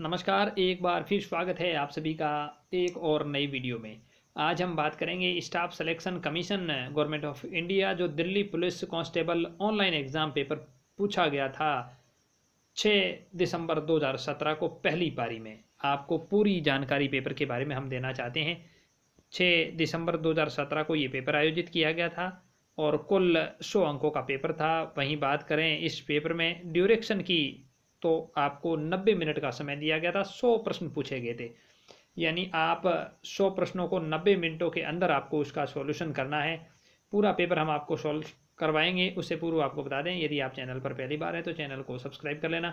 नमस्कार एक बार फिर स्वागत है आप सभी का एक और नई वीडियो में आज हम बात करेंगे staff selection commission government of India जो Delhi police constable online exam paper पूछा गया था 6 दिसंबर 2017 को पहली पारी में आपको पूरी जानकारी पेपर के बारे में हम देना चाहते हैं 6 दिसंबर 2017 को ये पेपर आयोजित किया गया था और कुल सौ अंकों का पेपर था वहीं बात करें इस पेपर में ड्यूरेक्शन की तो आपको 90 मिनट का समय दिया गया था 100 प्रश्न पूछे गए थे यानी आप 100 प्रश्नों को 90 मिनटों के अंदर आपको उसका सॉल्यूशन करना है पूरा पेपर हम आपको सॉल्व करवाएंगे उससे पूर्व आपको बता दें यदि आप चैनल पर पहली बार है तो चैनल को सब्सक्राइब कर लेना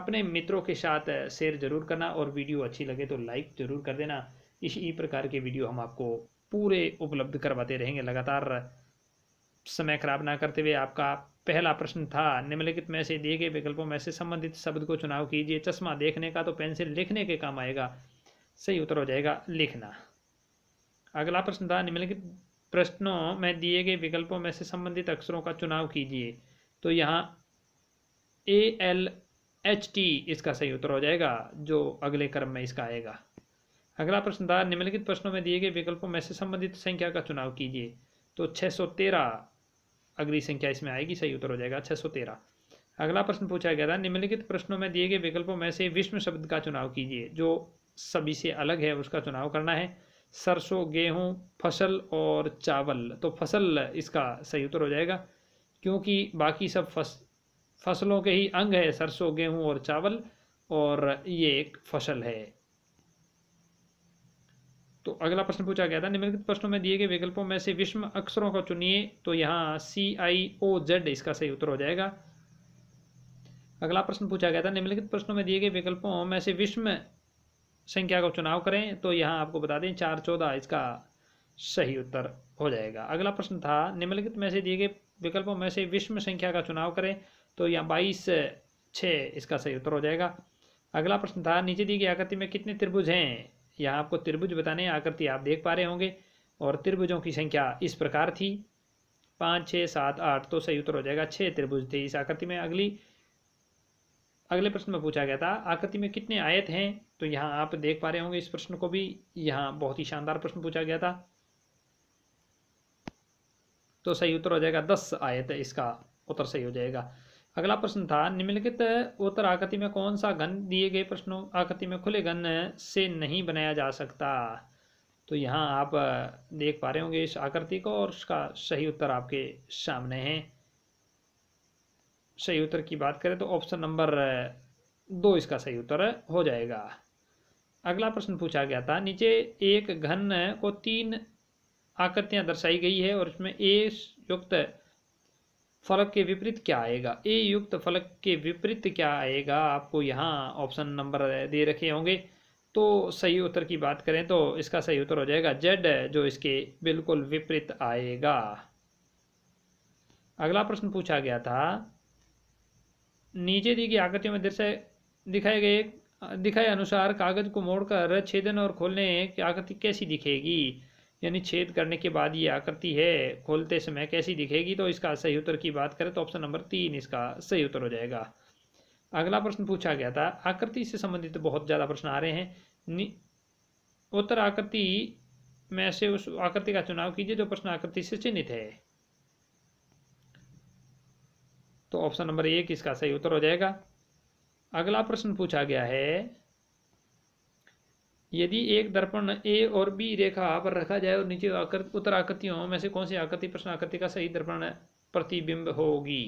अपने मित्रों के साथ शेयर जरूर करना और वीडियो अच्छी लगे तो लाइक जरूर कर देना इसी प्रकार के वीडियो हम आपको पूरे उपलब्ध करवाते रहेंगे लगातार समय खराब ना करते हुए आपका पहला प्रश्न था निम्नलिखित में से दिए गए विकल्पों में से संबंधित शब्द को चुनाव कीजिए चश्मा देखने का तो पेंसिल लिखने के काम आएगा सही उत्तर हो जाएगा लिखना अगला प्रश्न था निम्नलिखित प्रश्नों में दिए गए विकल्पों में से संबंधित अक्षरों का चुनाव कीजिए तो यहाँ ए एल एच टी इसका सही उत्तर हो जाएगा जो अगले क्रम में इसका आएगा अगला प्रश्न था निम्नलिखित प्रश्नों में दिए गए विकल्पों में से संबंधित संख्या का चुनाव कीजिए तो तेरह अगली संख्या इसमें आएगी सही उत्तर हो जाएगा छः सौ तेरह अगला प्रश्न पूछा गया था निम्नलिखित प्रश्नों में दिए गए विकल्पों में से विश्व शब्द का चुनाव कीजिए जो सभी से अलग है उसका चुनाव करना है सरसों गेहूं फसल और चावल तो फसल इसका सही उत्तर हो जाएगा क्योंकि बाकी सब फस फसलों के ही अंग है सरसों गेहूँ और चावल और ये एक फसल है तो अगला प्रश्न पूछा गया था निम्नलिखित प्रश्नों में दिए गए विकल्पों में से विषम अक्षरों को चुनिए तो यहाँ सी आई ओ जेड इसका सही उत्तर हो जाएगा अगला प्रश्न पूछा गया था निम्नलिखित प्रश्नों में दिए गए विकल्पों में से विषम संख्या का चुनाव करें तो यहाँ आपको बता दें चार चौदह इसका सही उत्तर हो जाएगा अगला प्रश्न था निम्नलिखित में से दिए गए विकल्पों में से विषम संख्या का चुनाव करें तो यहाँ बाईस छः इसका सही उत्तर हो जाएगा अगला प्रश्न था नीचे दी गई आकृति में कितने त्रिभुज हैं यहाँ आपको त्रिभुज बताने आकृति आप देख पा रहे होंगे और त्रिभुजों की संख्या इस प्रकार थी पाँच छः सात आठ तो सही उत्तर हो जाएगा छः त्रिभुज थे इस आकृति में अगली अगले प्रश्न में पूछा गया था आकृति में कितने आयत हैं तो यहाँ आप देख पा रहे होंगे इस प्रश्न को भी यहाँ बहुत ही शानदार प्रश्न पूछा गया था तो सही उत्तर हो जाएगा दस आयत इसका उत्तर सही हो जाएगा अगला प्रश्न था निम्नलिखित उत्तर आकृति में कौन सा घन दिए गए प्रश्नों आकृति में खुले घन से नहीं बनाया जा सकता तो यहाँ आप देख पा रहे होंगे इस आकृति को और उसका सही उत्तर आपके सामने है सही उत्तर की बात करें तो ऑप्शन नंबर दो इसका सही उत्तर हो जाएगा अगला प्रश्न पूछा गया था नीचे एक घन को तीन आकृतियाँ दर्शाई गई है और इसमें ए युक्त फलक के विपरीत क्या आएगा ए युक्त फलक के विपरीत क्या आएगा आपको यहाँ ऑप्शन नंबर दे रखे होंगे तो सही उत्तर की बात करें तो इसका सही उत्तर हो जाएगा जेड जो इसके बिल्कुल विपरीत आएगा अगला प्रश्न पूछा गया था नीचे दी गई आकृतियों में दृश्य दिखाए गए दिखाए अनुसार कागज को मोड़कर छेदन और खोलने की आकृति कैसी दिखेगी यानी छेद करने के बाद ये आकृति है खोलते समय कैसी दिखेगी तो इसका सही उत्तर की बात करें तो ऑप्शन नंबर तीन इसका सही उत्तर हो जाएगा अगला प्रश्न पूछा गया था आकृति से संबंधित तो बहुत ज़्यादा प्रश्न आ रहे हैं उत्तर आकृति में से उस आकृति का चुनाव कीजिए जो प्रश्न आकृति से चिन्हित है तो ऑप्शन नंबर एक इसका सही उत्तर हो जाएगा अगला प्रश्न पूछा गया है यदि एक दर्पण ए और बी रेखा पर रखा जाए और नीचे आकृति उत्तर आकृतियों में से कौन सी आकृति प्रश्न आकृति का सही दर्पण प्रतिबिंब होगी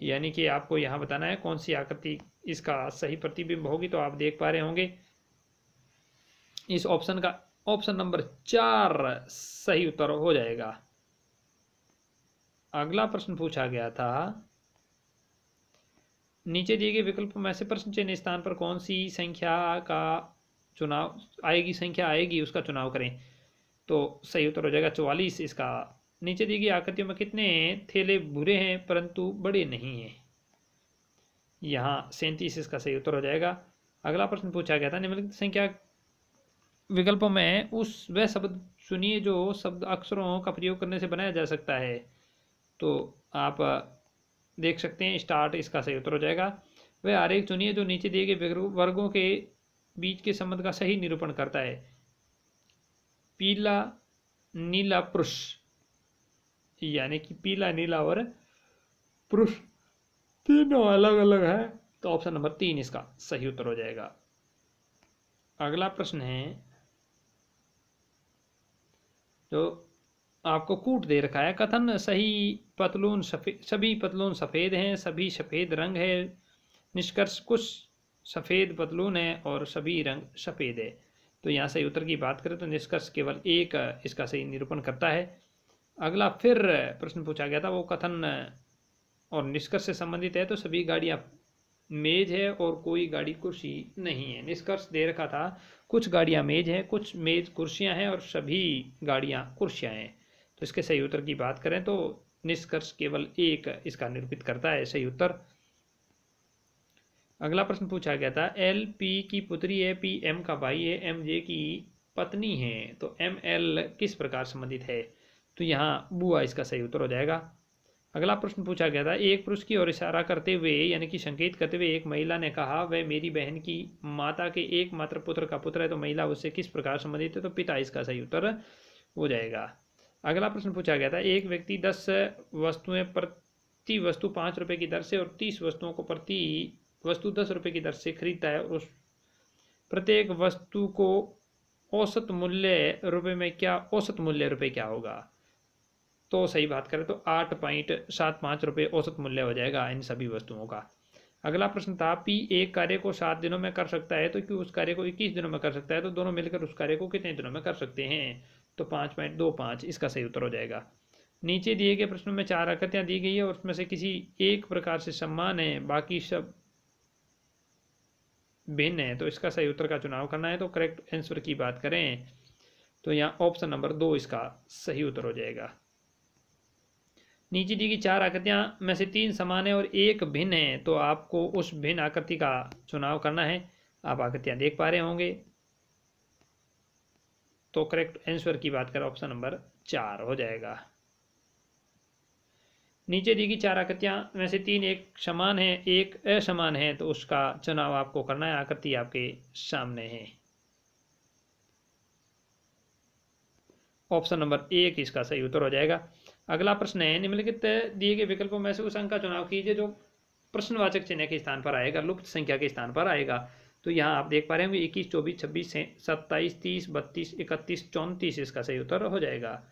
यानी कि आपको यहाँ बताना है कौन सी आकृति इसका सही प्रतिबिंब होगी तो आप देख पा रहे होंगे इस ऑप्शन का ऑप्शन नंबर चार सही उत्तर हो जाएगा अगला प्रश्न पूछा गया था नीचे दिए गए विकल्प में से प्रश्न चिन्ह स्थान पर कौन सी संख्या का चुनाव आएगी संख्या आएगी उसका चुनाव करें तो सही उत्तर हो जाएगा चौवालीस इसका नीचे दी गई आकृतियों में कितने थैले भूरे हैं परंतु बड़े नहीं हैं यहाँ सैंतीस इसका सही उत्तर हो जाएगा अगला प्रश्न पूछा गया था निम्नलिखित संख्या विकल्पों में उस वह शब्द सुनिए जो शब्द अक्षरों का प्रयोग करने से बनाया जा सकता है तो आप देख सकते हैं स्टार्ट इसका सही उत्तर हो जाएगा वह आरेख चुनिए जो नीचे दिए गए वर्गों के बीज के संबंध का सही निरूपण करता है पीला नीला पुरुष यानी कि पीला नीला और पुरुष तीनों अलग अलग है तो ऑप्शन नंबर तीन इसका सही उत्तर हो जाएगा अगला प्रश्न है जो आपको कूट दे रखा है कथन सही पतलून सफेद सभी पतलून सफ़ेद हैं सभी सफ़ेद रंग है निष्कर्ष कुछ सफ़ेद पतलून है और सभी रंग सफ़ेद है तो यहाँ सही उत्तर की बात करें तो निष्कर्ष केवल एक इसका सही निरूपण करता है अगला फिर प्रश्न पूछा गया था वो कथन और निष्कर्ष से संबंधित है तो सभी गाड़ियाँ मेज है और कोई गाड़ी कुर्सी नहीं है निष्कर्ष दे रखा था कुछ गाड़ियाँ मेज हैं कुछ मेज कुर्सियाँ हैं और सभी गाड़ियाँ कुर्सियाँ हैं तो इसके सही उत्तर की बात करें तो निष्कर्ष केवल एक इसका निरूपित करता है सही उत्तर अगला प्रश्न पूछा गया था एल पी की पुत्री है पी एम का भाई है एम जे की पत्नी है तो एम एल किस प्रकार संबंधित है तो यहाँ बुआ इसका सही उत्तर हो जाएगा अगला प्रश्न पूछा गया था एक पुरुष की ओर इशारा करते हुए यानी कि संकेत करते हुए एक महिला ने कहा वह मेरी बहन की माता के एकमात्र पुत्र का पुत्र है तो महिला उससे किस प्रकार संबंधित है तो पिता इसका सही उत्तर हो जाएगा अगला प्रश्न पूछा गया था एक व्यक्ति दस वस्तुएं प्रति वस्तु पाँच रुपये की दर से और तीस वस्तुओं को प्रति वस्तु दस रुपये की दर से खरीदता है उस प्रत्येक वस्तु को औसत मूल्य रुपये में क्या औसत मूल्य रुपए क्या होगा तो सही बात करें तो आठ पॉइंट सात पाँच रुपये औसत मूल्य हो जाएगा इन सभी वस्तुओं का अगला प्रश्न था पी एक कार्य को सात दिनों में कर सकता है तो क्यों उस कार्य को इक्कीस दिनों में कर सकता है तो दोनों मिलकर उस कार्य को कितने दिनों में कर सकते हैं तो पाँच पॉइंट दो पाँच इसका सही उत्तर हो जाएगा नीचे दिए गए प्रश्नों में चार आकृतियाँ दी गई है और उसमें से किसी एक प्रकार से सम्मान है बाकी सब भिन्न है तो इसका सही उत्तर का चुनाव करना है तो करेक्ट आंसर की बात करें तो यहाँ ऑप्शन नंबर दो इसका सही उत्तर हो जाएगा नीचे दी गई चार आकृतियाँ में से तीन समान है और एक भिन्न है तो आपको उस भिन्न आकृति का चुनाव करना है आप आकृतियाँ देख पा रहे होंगे तो करेक्ट आंसर की बात करें ऑप्शन नंबर चार हो जाएगा नीचे दी गई चार आकृतियाँ में से तीन एक समान है एक असमान है तो उसका चुनाव आपको करना है आकृति आपके सामने है ऑप्शन नंबर एक इसका सही उत्तर हो जाएगा अगला प्रश्न है निम्नलिखित दिए गए विकल्पों में से उस अंक का चुनाव कीजिए जो प्रश्नवाचक चिन्ह के स्थान पर आएगा लुप्त संख्या के स्थान पर आएगा तो यहाँ आप देख पा रहे होंगे इक्कीस चौबीस छब्बीस सत्ताईस तीस बत्तीस इकतीस चौंतीस इसका सही उत्तर हो जाएगा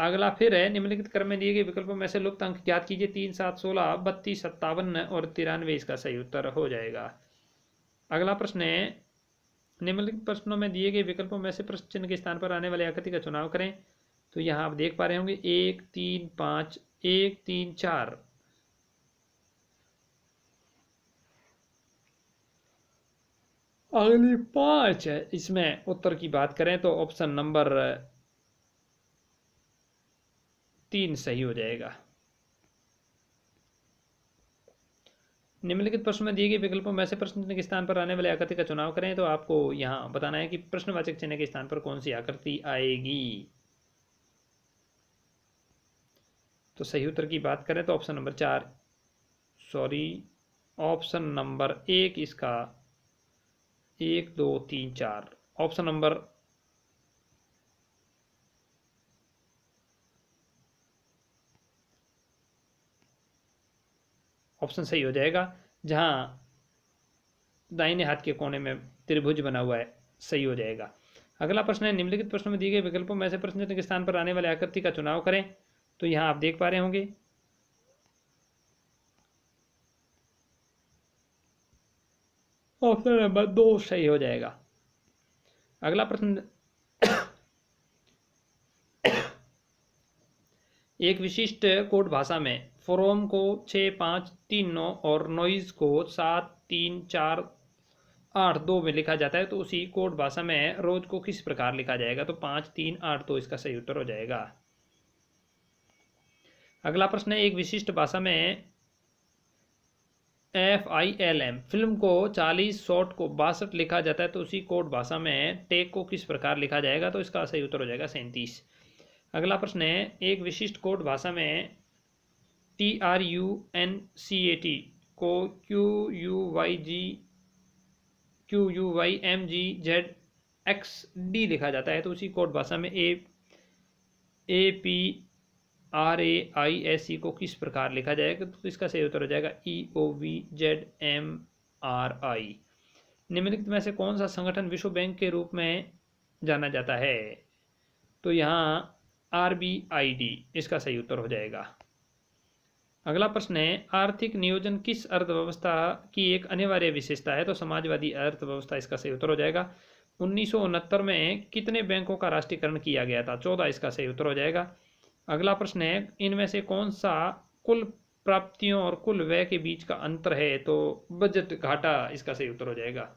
अगला फिर है निम्नलिखित क्रम में दिए गए विकल्पों में से लुप्त अंक ज्ञात कीजिए तीन सात सोलह बत्तीस सत्तावन और तिरानवे इसका सही उत्तर हो जाएगा अगला प्रश्न है निम्नलिखित प्रश्नों में दिए गए विकल्पों में से प्रश्न चिन्ह के स्थान पर आने वाले आकृति का चुनाव करें तो यहाँ आप देख पा रहे होंगे एक तीन पाँच एक तीन चार अगली पाँच इसमें उत्तर की बात करें तो ऑप्शन नंबर तीन सही हो जाएगा निम्नलिखित प्रश्न में दिए गए विकल्पों में से प्रश्न के स्थान पर आने वाले आकृति का चुनाव करें तो आपको यहां बताना है कि प्रश्नवाचक चिन्ह के स्थान पर कौन सी आकृति आएगी तो सही उत्तर की बात करें तो ऑप्शन नंबर चार सॉरी ऑप्शन नंबर एक इसका एक दो तीन चार ऑप्शन नंबर ऑप्शन सही हो जाएगा जहाँ दाहिने हाथ के कोने में त्रिभुज बना हुआ है सही हो जाएगा अगला प्रश्न है निम्नलिखित प्रश्नों में दिए गए विकल्पों में से प्रश्न के स्थान पर आने वाले आकृति का चुनाव करें तो यहाँ आप देख पा रहे होंगे ऑप्शन नंबर दो सही हो जाएगा अगला प्रश्न एक विशिष्ट कोड भाषा में फ्रोम को छः पाँच तीन नौ और नोइज को सात तीन चार आठ दो में लिखा जाता है तो उसी कोड भाषा में रोज को किस प्रकार लिखा जाएगा तो पाँच तीन आठ दो तो इसका सही उत्तर हो जाएगा अगला प्रश्न है एक विशिष्ट भाषा में F I L M film को चालीस शॉट को बासठ लिखा जाता है तो उसी कोड भाषा में टेक को किस प्रकार लिखा जाएगा तो इसका सही उत्तर हो जाएगा सैंतीस अगला प्रश्न है एक विशिष्ट कोड भाषा में T R U N C A T को Q U Y G Q U Y M G Z X D लिखा जाता है तो उसी कोड भाषा में A A P R A I S E को किस प्रकार लिखा जाएगा तो इसका सही उत्तर हो जाएगा E O V Z M R I निम्नलिखित में से कौन सा संगठन विश्व बैंक के रूप में जाना जाता है तो यहाँ आर बी आई डी इसका सही उत्तर हो जाएगा अगला प्रश्न है आर्थिक नियोजन किस अर्थव्यवस्था की एक अनिवार्य विशेषता है तो समाजवादी अर्थव्यवस्था इसका सही उत्तर हो जाएगा उन्नीस में कितने बैंकों का राष्ट्रीयकरण किया गया था चौदह इसका सही उत्तर हो जाएगा अगला प्रश्न है इनमें से कौन सा कुल प्राप्तियों और कुल व्यय के बीच का अंतर है तो बजट घाटा इसका सही उत्तर हो जाएगा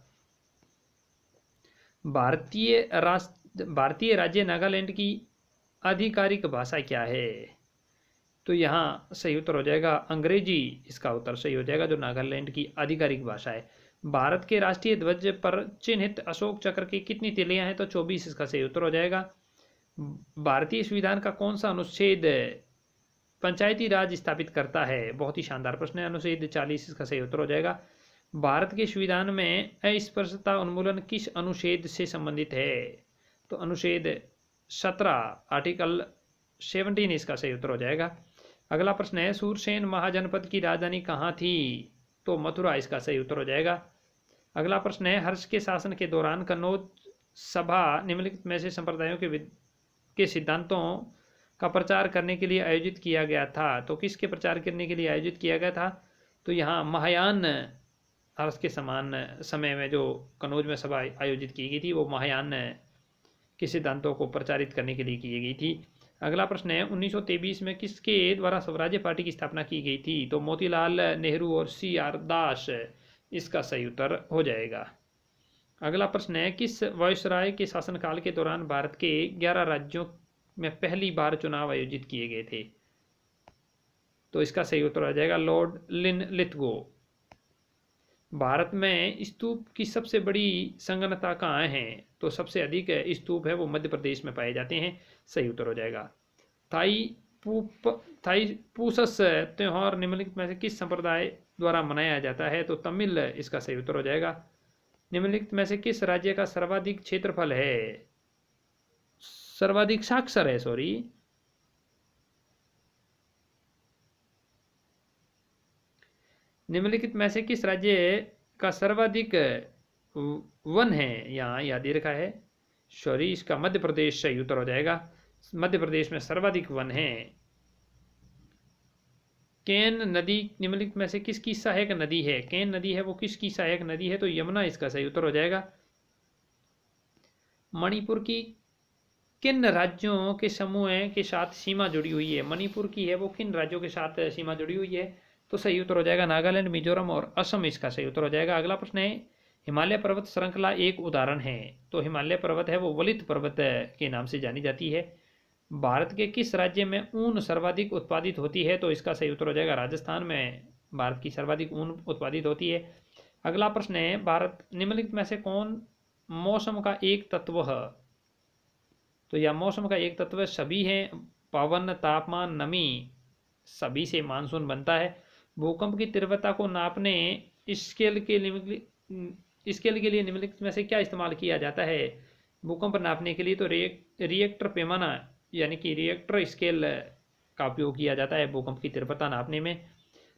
भारतीय राष्ट्र भारतीय राज्य नागालैंड की आधिकारिक भाषा क्या है तो यहाँ सही उत्तर हो जाएगा अंग्रेजी इसका उत्तर सही हो जाएगा जो नागालैंड की आधिकारिक भाषा है भारत के राष्ट्रीय ध्वज पर चिन्हित अशोक चक्र की कितनी तिलियाँ हैं तो चौबीस इसका सही उत्तर हो जाएगा भारतीय संविधान का कौन सा अनुच्छेद पंचायती राज स्थापित करता है बहुत ही शानदार प्रश्न है अनुच्छेद चालीस इसका सही उत्तर हो जाएगा भारत के संविधान में अस्पर्शता उन्मूलन किस अनुच्छेद से संबंधित है तो अनुच्छेद सत्रह आर्टिकल सेवनटीन इसका सही उत्तर हो जाएगा अगला प्रश्न है सूरसेन महाजनपद की राजधानी कहाँ थी तो मथुरा इसका सही उत्तर हो जाएगा अगला प्रश्न है हर्ष के शासन के दौरान कन्नौज सभा निम्नलिखित में से संप्रदायों के के सिद्धांतों का प्रचार करने के लिए आयोजित किया गया था तो किसके प्रचार करने के लिए आयोजित किया गया था तो यहाँ महायान हर्ष के समान समय में जो कन्नौज में सभा आयोजित की गई थी वो महायान के सिद्धांतों को प्रचारित करने के लिए की गई थी अगला प्रश्न है उन्नीस में किसके द्वारा स्वराज्य पार्टी की स्थापना की गई थी तो मोतीलाल नेहरू और सी आर दास इसका सही उत्तर हो जाएगा अगला प्रश्न है किस वायसराय के शासनकाल के दौरान भारत के 11 राज्यों में पहली बार चुनाव आयोजित किए गए थे तो इसका सही उत्तर आ जाएगा लॉर्ड लिन लिथगो भारत में स्तूप की सबसे बड़ी संगनता कहाँ है तो सबसे अधिक स्तूप है वो मध्य प्रदेश में पाए जाते हैं सही उत्तर हो जाएगा थाई पूप थाई पूसस त्यौहार निम्नलिखित में से किस संप्रदाय द्वारा मनाया जाता है तो तमिल इसका सही उत्तर हो जाएगा निम्नलिखित में से किस राज्य का सर्वाधिक क्षेत्रफल है सर्वाधिक साक्षर है सॉरी निम्नलिखित में से किस राज्य का सर्वाधिक वन है यहाँ याद रखा है सॉरी इसका मध्य प्रदेश सही उत्तर हो जाएगा मध्य प्रदेश में सर्वाधिक वन है केन नदी निम्नलिखित में से किसकी सहायक नदी है केन नदी है वो किसकी सहायक नदी है तो यमुना इसका सही उत्तर हो जाएगा मणिपुर की किन राज्यों के समूह के साथ सीमा जुड़ी हुई है मणिपुर की है वो किन राज्यों के साथ सीमा जुड़ी हुई है तो सही उत्तर हो जाएगा नागालैंड मिजोरम और असम इसका सही उत्तर हो जाएगा अगला प्रश्न है हिमालय पर्वत श्रृंखला एक उदाहरण है तो हिमालय पर्वत है वो वलित पर्वत के नाम से जानी जाती है भारत के किस राज्य में ऊन सर्वाधिक उत्पादित होती है तो इसका सही उत्तर हो जाएगा राजस्थान में भारत की सर्वाधिक ऊन उत्पादित होती है अगला प्रश्न है भारत निम्नलिखित में से कौन मौसम का एक तत्व है तो यह मौसम का एक तत्व सभी हैं पवन तापमान नमी सभी से मानसून बनता है भूकंप की तीव्रता को नापने स्केल के लिए स्केल के लिए निम्नलिखित में से क्या इस्तेमाल किया जाता है भूकंप नापने के लिए तो रिएक्टर पैमाना यानी कि रिएक्टर स्केल का उपयोग किया जाता है भूकंप की तीव्रता नापने में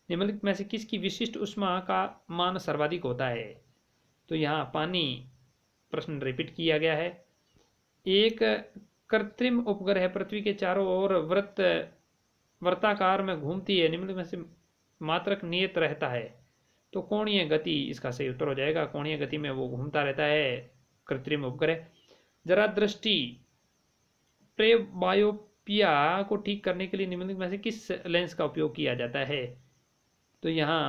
निम्नलिखित में से किसकी विशिष्ट उष्मा का मान सर्वाधिक होता है तो यहाँ पानी प्रश्न रिपीट किया गया है एक कृत्रिम उपग्रह पृथ्वी के चारों ओर व्रत वर्ताकार में घूमती है निम्नलिखित में से मात्रक नियत रहता है तो कोणीय गति इसका सही उत्तर हो जाएगा कोणीय गति में वो घूमता रहता है कृत्रिम उपग्रह जरा दृष्टि प्रेबायोपिया को ठीक करने के लिए निम्नलिखित में से किस लेंस का उपयोग किया जाता है तो यहाँ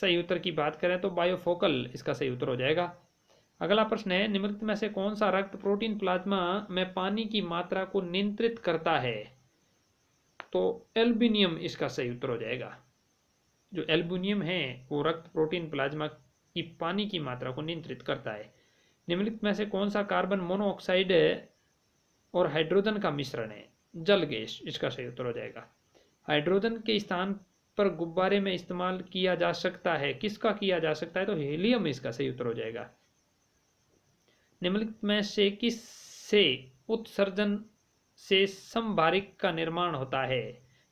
सही उत्तर की बात करें तो बायोफोकल इसका सही उत्तर हो जाएगा अगला प्रश्न है निम्नलिखित में से कौन सा रक्त प्रोटीन प्लाज्मा में पानी की मात्रा को नियंत्रित करता है तो एल्बिनियम इसका सही उत्तर हो जाएगा जो एल्बुनियम है वो रक्त प्रोटीन प्लाज्मा की पानी की मात्रा को नियंत्रित करता है निम्नलिखित में से कौन सा कार्बन मोनोऑक्साइड है और हाइड्रोजन का मिश्रण है जल गैस इसका सही उत्तर हो जाएगा हाइड्रोजन के स्थान पर गुब्बारे में इस्तेमाल किया जा सकता है किसका किया जा सकता है तो हीलियम इसका सही उत्तर हो जाएगा निम्नलिखित में से किस से उत्सर्जन से संभारिक का निर्माण होता है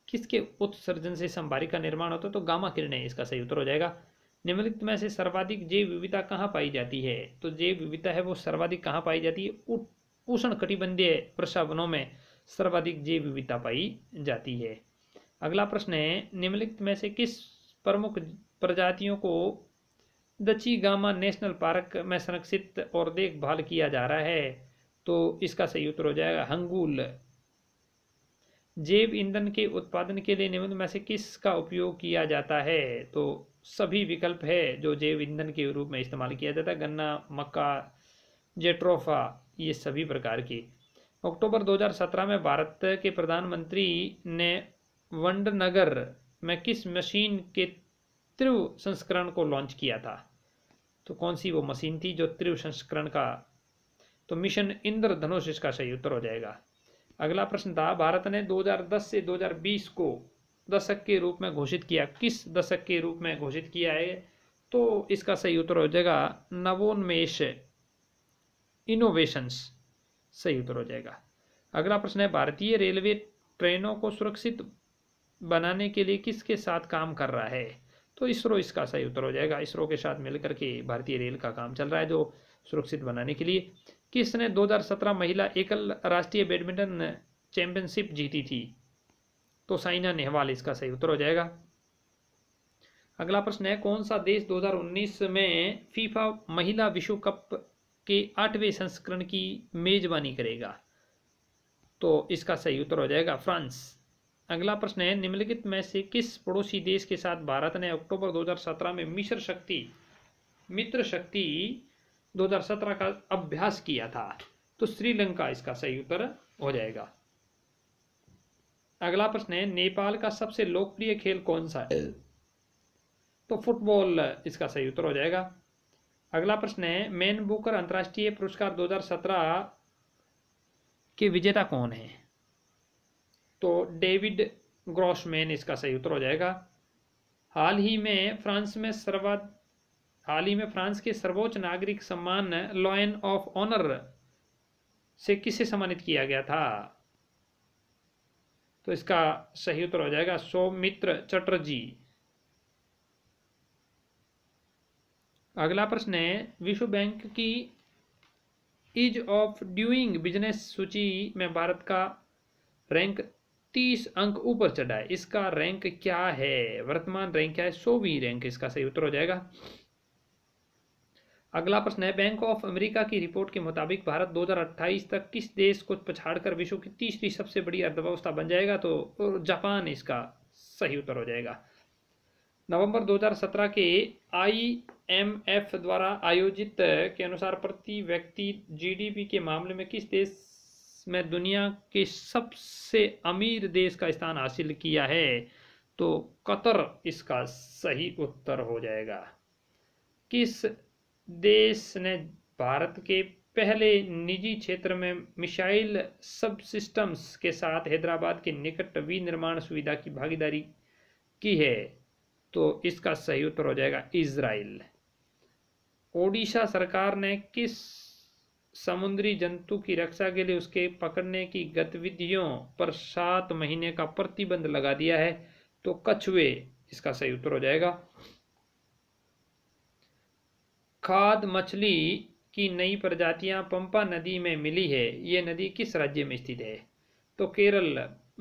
किसके उत्सर्जन से संभारिक का निर्माण होता है तो गामा किरणें इसका सही उत्तर हो जाएगा निम्नलिखित में से सर्वाधिक जैव विविधता कहाँ पाई जाती है तो जैव विविधता है वो सर्वाधिक कहाँ पाई जाती है उष्ण कटिबंधीय प्रसावनों में सर्वाधिक जैव विविधता पाई जाती है अगला प्रश्न है निम्नलिखित में से किस प्रमुख प्रजातियों को दची गामा नेशनल पार्क में संरक्षित और देखभाल किया जा रहा है तो इसका सही उत्तर हो जाएगा हंगूल जैव ईंधन के उत्पादन के लिए निम्न में से किसका उपयोग किया जाता है तो सभी विकल्प है जो जैव ईंधन के रूप में इस्तेमाल किया जाता है गन्ना मक्का जेट्रोफा ये सभी प्रकार की अक्टूबर 2017 में भारत के प्रधानमंत्री ने वंडनगर में किस मशीन के त्रिव संस्करण को लॉन्च किया था तो कौन सी वो मशीन थी जो त्रिव संस्करण का तो मिशन इंद्रधनुष इसका सही उत्तर हो जाएगा अगला प्रश्न था भारत ने 2010 से 2020 को दशक के रूप में घोषित किया किस दशक के रूप में घोषित किया है तो इसका सही उत्तर हो जाएगा नवोन्मेष इनोवेशंस सही उत्तर हो जाएगा अगला प्रश्न है भारतीय रेलवे ट्रेनों को सुरक्षित बनाने के लिए किसके साथ काम कर रहा है तो इसरो इसका सही उत्तर हो जाएगा इसरो के साथ मिलकर के भारतीय रेल का काम चल रहा है जो सुरक्षित बनाने के लिए किसने 2017 महिला एकल राष्ट्रीय बैडमिंटन चैंपियनशिप जीती थी तो साइना नेहवाल इसका सही उत्तर हो जाएगा अगला प्रश्न है कौन सा देश 2019 में फीफा महिला विश्व कप के आठवें संस्करण की मेजबानी करेगा तो इसका सही उत्तर हो जाएगा फ्रांस अगला प्रश्न है निम्नलिखित में से किस पड़ोसी देश के साथ भारत ने अक्टूबर 2017 में मिश्र शक्ति मित्र शक्ति 2017 का अभ्यास किया था तो श्रीलंका इसका सही उत्तर हो जाएगा अगला प्रश्न है नेपाल का सबसे लोकप्रिय खेल कौन सा है तो फुटबॉल इसका सही उत्तर हो जाएगा अगला प्रश्न है मैन बुकर अंतर्राष्ट्रीय पुरस्कार 2017 के विजेता कौन है तो डेविड ग्रॉसमैन इसका सही उत्तर हो जाएगा हाल ही में फ्रांस में सर्वाधिक हाल ही में फ्रांस के सर्वोच्च नागरिक सम्मान लॉयन ऑफ ऑनर से किसे सम्मानित किया गया था तो इसका सही उत्तर हो जाएगा सौमित्र चटर्जी अगला प्रश्न है विश्व बैंक की इज ऑफ डूइंग बिजनेस सूची में भारत का रैंक तीस अंक ऊपर चढ़ा है इसका रैंक क्या है वर्तमान रैंक क्या है सोवी रैंक इसका सही उत्तर हो जाएगा अगला प्रश्न है बैंक ऑफ अमेरिका की रिपोर्ट के मुताबिक भारत 2028 तक किस देश को पछाड़कर विश्व की तीसरी सबसे बड़ी अर्थव्यवस्था बन जाएगा तो, तो जापान इसका सही उत्तर हो जाएगा नवंबर 2017 के आईएमएफ द्वारा आयोजित के अनुसार प्रति व्यक्ति जीडीपी के मामले में किस देश में दुनिया के सबसे अमीर देश का स्थान हासिल किया है तो कतर इसका सही उत्तर हो जाएगा किस देश ने भारत के पहले निजी क्षेत्र में मिसाइल सब सिस्टम्स के साथ हैदराबाद के निकट विनिर्माण सुविधा की भागीदारी की है तो इसका सही उत्तर हो जाएगा इसराइल ओडिशा सरकार ने किस समुद्री जंतु की रक्षा के लिए उसके पकड़ने की गतिविधियों पर सात महीने का प्रतिबंध लगा दिया है तो कछुए इसका सही उत्तर हो जाएगा खाद मछली की नई प्रजातियां पंपा नदी में मिली है ये नदी किस राज्य में स्थित है तो केरल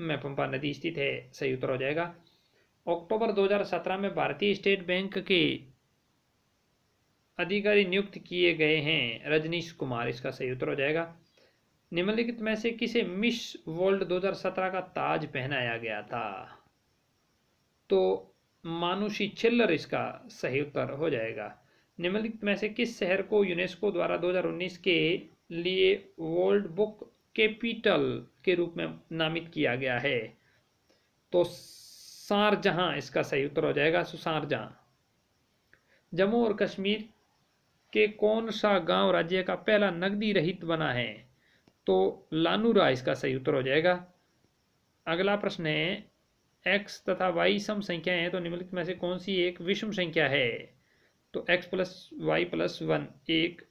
में पंपा नदी स्थित है सही उत्तर हो जाएगा अक्टूबर 2017 में भारतीय स्टेट बैंक के अधिकारी नियुक्त किए गए हैं रजनीश कुमार इसका सही उत्तर हो जाएगा निम्नलिखित में से किसे मिस वर्ल्ड 2017 का ताज पहनाया गया था तो मानुषी छिल्लर इसका सही उत्तर हो जाएगा निम्नलिखित में से किस शहर को यूनेस्को द्वारा 2019 के लिए वर्ल्ड बुक कैपिटल के रूप में नामित किया गया है तो शारजहाँ इसका सही उत्तर हो जाएगा सुशारजहाँ जम्मू और कश्मीर के कौन सा गांव राज्य का पहला नगदी रहित बना है तो लानूरा इसका सही उत्तर हो जाएगा अगला प्रश्न है एक्स तथा वाई सम संख्या है तो निम्नलिखित में से कौन सी एक विषम संख्या है तो x plus Y plus one एक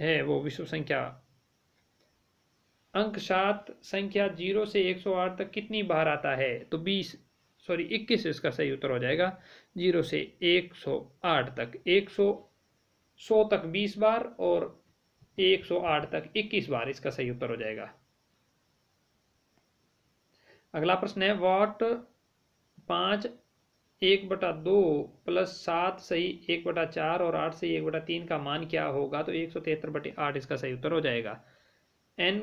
है वो विश्व संख्या अंक सात संख्या जीरो से एक सौ आठ तक कितनी बार आता है तो बीस सॉरी इक्कीस इसका सही उत्तर हो जाएगा जीरो से एक सौ आठ तक एक सौ सौ तक बीस बार और एक सौ आठ तक इक्कीस बार इसका सही उत्तर हो जाएगा अगला प्रश्न है वॉट पांच एक बटा दो प्लस सात सही एक बटा चार और आठ सही एक बटा तीन का मान क्या होगा तो एक सौ तिहत्तर बटे आठ इसका सही उत्तर हो जाएगा एन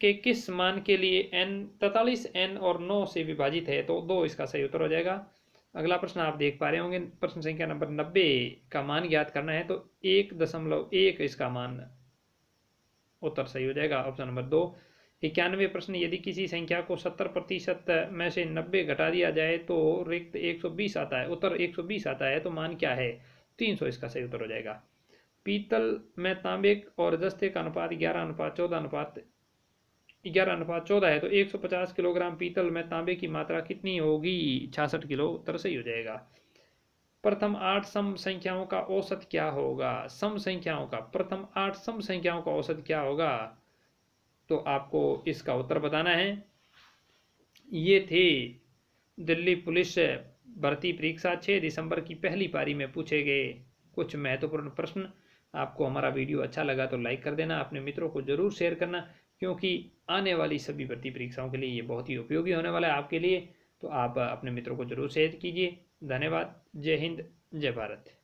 के किस मान के लिए एन तैतालीस एन और नौ से विभाजित है तो दो इसका सही उत्तर हो जाएगा अगला प्रश्न आप देख पा रहे होंगे प्रश्न संख्या नंबर नब्बे का मान ज्ञात करना है तो एक दशमलव एक इसका मान उत्तर सही हो जाएगा ऑप्शन नंबर दो इक्यानवे प्रश्न यदि किसी संख्या को सत्तर प्रतिशत में से नब्बे घटा दिया जाए तो रिक्त एक सौ बीस आता है उत्तर एक सौ बीस आता है तो मान क्या है तीन सौ इसका सही उत्तर हो जाएगा पीतल में तांबे और जस्ते का अनुपात ग्यारह अनुपात चौदह अनुपात ग्यारह अनुपात चौदह है तो एक सौ पचास किलोग्राम पीतल में तांबे की मात्रा कितनी होगी छियासठ किलो उत्तर सही हो जाएगा प्रथम आठ सम संख्याओं का औसत क्या होगा सम संख्याओं का प्रथम आठ सम संख्याओं का औसत क्या होगा तो आपको इसका उत्तर बताना है ये थे दिल्ली पुलिस भर्ती परीक्षा छः दिसंबर की पहली पारी में पूछे गए कुछ महत्वपूर्ण प्रश्न आपको हमारा वीडियो अच्छा लगा तो लाइक कर देना अपने मित्रों को जरूर शेयर करना क्योंकि आने वाली सभी भर्ती परीक्षाओं के लिए ये बहुत ही उपयोगी होने वाला है आपके लिए तो आप अपने मित्रों को जरूर शेयर कीजिए धन्यवाद जय हिंद जय भारत